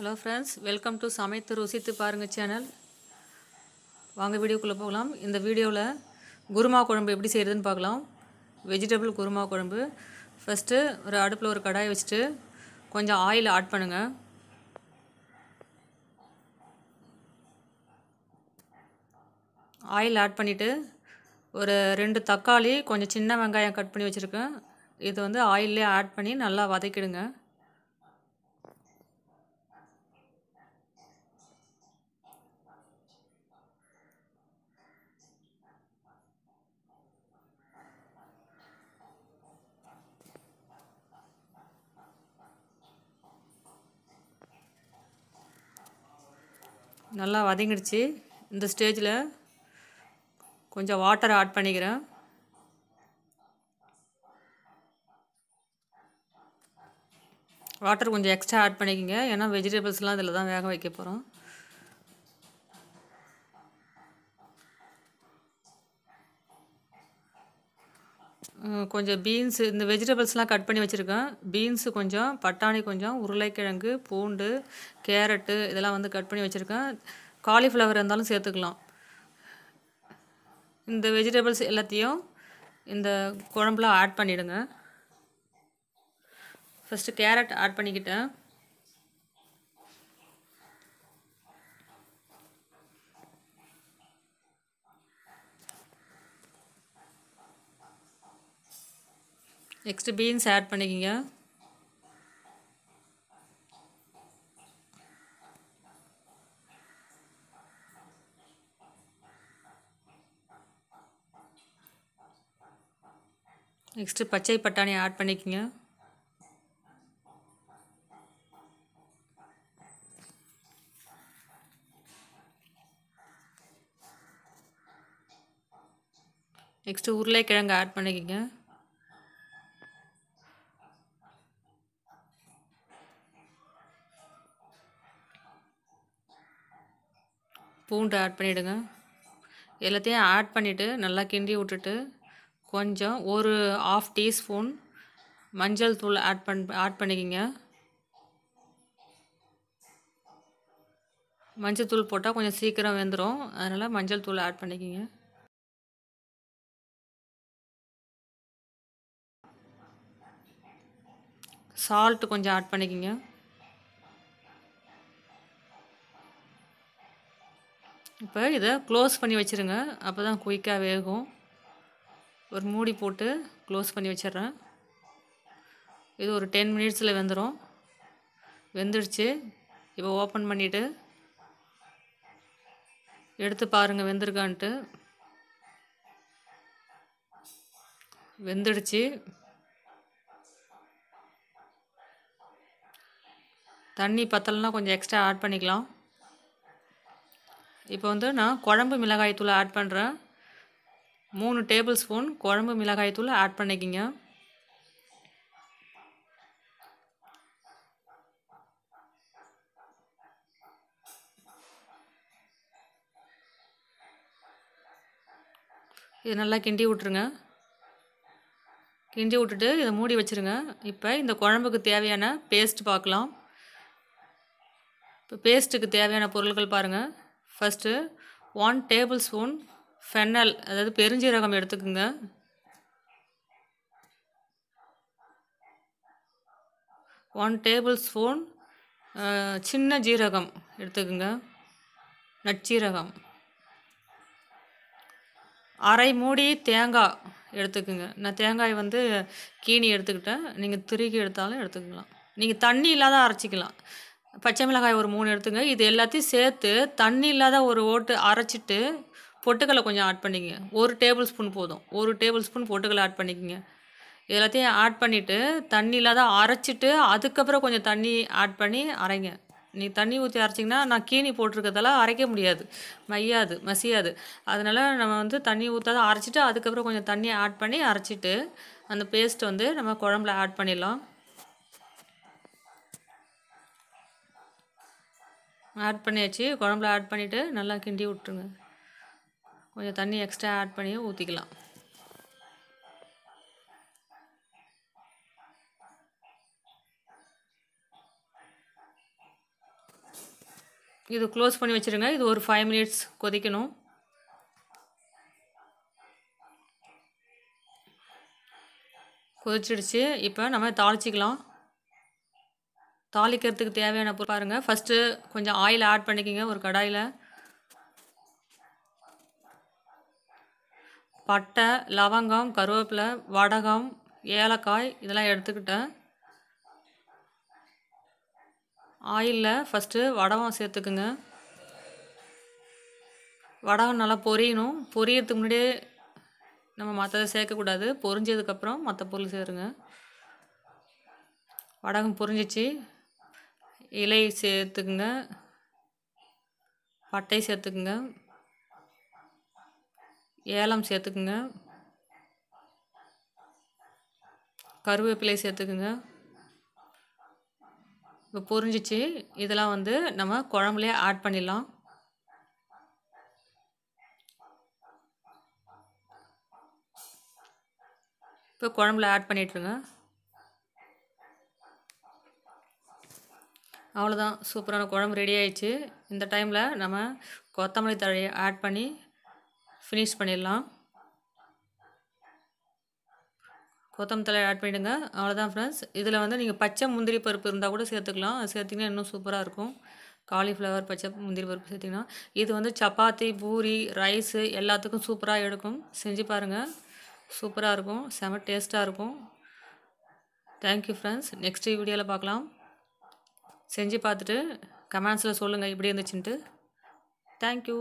hello friends welcome to சமைத்து ருசித்து பாருங்கள் சேனல் வாங்க வீடியோக்குள்ளே போகலாம் இந்த வீடியோவில் குருமா குழம்பு எப்படி செய்கிறதுன்னு பார்க்கலாம் வெஜிடபிள் குருமா குழம்பு ஃபஸ்ட்டு ஒரு அடுப்பில் ஒரு கடாயை வச்சுட்டு கொஞ்சம் ஆயில் ஆட் பண்ணுங்கள் ஆயில் ஆட் பண்ணிவிட்டு ஒரு ரெண்டு தக்காளி கொஞ்சம் சின்ன வெங்காயம் கட் பண்ணி வச்சுருக்கேன் இது வந்து ஆயிலே ஆட் பண்ணி நல்லா வதக்கிடுங்க நல்லா வதங்கிடுச்சு இந்த ஸ்டேஜில் கொஞ்சம் வாட்டர் ஆட் பண்ணிக்கிறேன் வாட்டர் கொஞ்சம் எக்ஸ்ட்ரா ஆட் பண்ணிக்கோங்க ஏன்னா வெஜிடபிள்ஸ்லாம் இதில் தான் வேக வைக்க போகிறோம் கொஞ்சம் பீன்ஸு இந்த வெஜிடபிள்ஸ்லாம் கட் பண்ணி வச்சுருக்கேன் பீன்ஸு கொஞ்சம் பட்டாணி கொஞ்சம் உருளைக்கிழங்கு பூண்டு கேரட்டு இதெல்லாம் வந்து கட் பண்ணி வச்சுருக்கேன் காலிஃப்ளவர் இருந்தாலும் சேர்த்துக்கலாம் இந்த வெஜிடபிள்ஸ் எல்லாத்தையும் இந்த குழம்புலாம் ஆட் பண்ணிவிடுங்க ஃபஸ்ட்டு கேரட் ஆட் பண்ணிக்கிட்டேன் நெக்ஸ்ட்டு பீன்ஸ் ஆட் பண்ணிக்கிங்க நெக்ஸ்ட்டு பச்சை பட்டாணி ஆட் பண்ணிக்கோங்க நெக்ஸ்ட்டு உருளைக்கிழங்கு ஆட் பண்ணிக்கிங்க பூண்டு ஆட் பண்ணிவிடுங்க எல்லாத்தையும் ஆட் பண்ணிவிட்டு நல்லா கிண்டி விட்டுட்டு கொஞ்சம் ஒரு ஆஃப் டீஸ்பூன் மஞ்சள் தூள் ஆட் பண் ஆட் பண்ணிக்கிங்க மஞ்சள் தூள் போட்டால் கொஞ்சம் சீக்கிரம் வெந்துடும் அதனால் மஞ்சள் தூள் ஆட் பண்ணிக்கிங்க சால்ட்டு கொஞ்சம் ஆட் பண்ணிக்கிங்க இப்போ இதை க்ளோஸ் பண்ணி வச்சுருங்க அப்போ தான் குயிக்காக வேகும் ஒரு மூடி போட்டு க்ளோஸ் பண்ணி வச்சிட்றேன் இது ஒரு டென் மினிட்ஸில் வெந்துடும் வெந்துடுச்சு இப்போ ஓப்பன் பண்ணிவிட்டு எடுத்து பாருங்கள் வெந்திருக்கான்ட்டு வெந்துடுச்சு தண்ணி பத்தலைன்னா கொஞ்சம் எக்ஸ்ட்ரா ஆட் பண்ணிக்கலாம் இப்போ வந்து நான் குழம்பு மிளகாய் தூள் ஆட் பண்ணுறேன் மூணு டேபிள் ஸ்பூன் குழம்பு மிளகாய் தூள் ஆட் பண்ணிக்கிங்க இது நல்லா கிண்டி விட்ருங்க கிண்டி விட்டுட்டு இதை மூடி வச்சுருங்க இப்போ இந்த குழம்புக்கு தேவையான பேஸ்ட் பார்க்கலாம் இப்போ பேஸ்ட்டுக்கு தேவையான பொருட்கள் பாருங்கள் first one tablespoon fennel அதாவது பெருஞ்சீரகம் எடுத்துக்கோங்க ஒன் டேபிள் ஸ்பூன் சின்ன ஜீரகம் எடுத்துக்கோங்க நச்சீரகம் அரை மூடி தேங்காய் எடுத்துக்கோங்க நான் தேங்காய் வந்து கீனி எடுத்துக்கிட்டேன் நீங்கள் திருகி எடுத்தாலும் எடுத்துக்கலாம் நீங்கள் தண்ணி இல்லாத அரைச்சிக்கலாம் பச்சை மிளகாய் ஒரு மூணு எடுத்துங்க இது எல்லாத்தையும் சேர்த்து தண்ணி இல்லாத ஒரு ஓட்டு அரைச்சிட்டு பொட்டுக்கடலை கொஞ்சம் ஆட் பண்ணிக்கங்க ஒரு டேபிள் ஸ்பூன் போதும் ஒரு டேபிள் ஸ்பூன் பொட்டுக்கடலை ஆட் பண்ணிக்கோங்க எல்லாத்தையும் ஆட் பண்ணிவிட்டு தண்ணி இல்லாத அரைச்சிட்டு அதுக்கப்புறம் கொஞ்சம் தண்ணி ஆட் பண்ணி அரைங்க நீ தண்ணி ஊற்றி அரைச்சிங்கன்னா நான் கீனி போட்டிருக்கிறதால அரைக்க முடியாது மையாது மசியாது அதனால் நம்ம வந்து தண்ணி ஊற்றாத அரைச்சிட்டு அதுக்கப்புறம் கொஞ்சம் தண்ணியை ஆட் பண்ணி அரைச்சிட்டு அந்த பேஸ்ட் வந்து நம்ம குழம்புல ஆட் பண்ணிடலாம் ஆட் பண்ணியாச்சு குழம்புல ஆட் பண்ணிவிட்டு நல்லா கிண்டி விட்ருங்க கொஞ்சம் தண்ணி எக்ஸ்ட்ரா ஆட் பண்ணி ஊற்றிக்கலாம் இது க்ளோஸ் பண்ணி வச்சுருங்க இது ஒரு ஃபைவ் மினிட்ஸ் கொதிக்கணும் கொதிச்சிடுச்சு இப்போ நம்ம தாளிச்சிக்கலாம் தாளிக்கிறதுக்கு தேவையான பொருள் பாருங்கள் ஃபஸ்ட்டு கொஞ்சம் ஆயில் ஆட் பண்ணிக்கோங்க ஒரு கடாயில் பட்டை லவங்கம் கருவேப்பிலை வடகம் ஏலக்காய் இதெல்லாம் எடுத்துக்கிட்டேன் ஆயிலில் ஃபஸ்ட்டு வடகம் சேர்த்துக்குங்க வடகம் நல்லா பொரியணும் பொரியறதுக்கு முன்னாடியே நம்ம மற்றதை சேர்க்கக்கூடாது பொரிஞ்சதுக்கப்புறம் மற்ற பொருள் சேருங்க வடகம் பொரிஞ்சிச்சு இலை சேர்த்துக்குங்க பட்டை சேர்த்துக்குங்க ஏலம் சேர்த்துக்குங்க கருவேப்பிலை சேர்த்துக்குங்க இப்போ புரிஞ்சிச்சு இதெல்லாம் வந்து நம்ம குழம்புலேயே ஆட் பண்ணிடலாம் இப்போ குழம்புல ஆட் பண்ணிட்டுருங்க அவ்வளோதான் சூப்பரான குழம்பு ரெடி ஆயிடுச்சு இந்த டைமில் நம்ம கொத்தமல்லி தழையை ஆட் பண்ணி ஃபினிஷ் பண்ணிடலாம் கொத்தமல்லி தழையை ஆட் பண்ணிவிடுங்க அவ்வளோதான் ஃப்ரெண்ட்ஸ் இதில் வந்து நீங்கள் பச்சை முந்திரி பருப்பு இருந்தால் கூட சேர்த்துக்கலாம் சேர்த்திங்கன்னா இன்னும் சூப்பராக இருக்கும் காலிஃப்ளவர் பச்சை முந்திரி பருப்பு சேர்த்திங்கன்னா இது வந்து சப்பாத்தி பூரி ரைஸு எல்லாத்துக்கும் சூப்பராக எடுக்கும் செஞ்சு பாருங்கள் சூப்பராக இருக்கும் செம டேஸ்ட்டாக இருக்கும் தேங்க்யூ ஃப்ரெண்ட்ஸ் நெக்ஸ்ட் வீடியோவில் பார்க்கலாம் செஞ்சு பார்த்துட்டு கமெண்ட்ஸில் சொல்லுங்கள் இப்படி இருந்துச்சுன்ட்டு தேங்க்யூ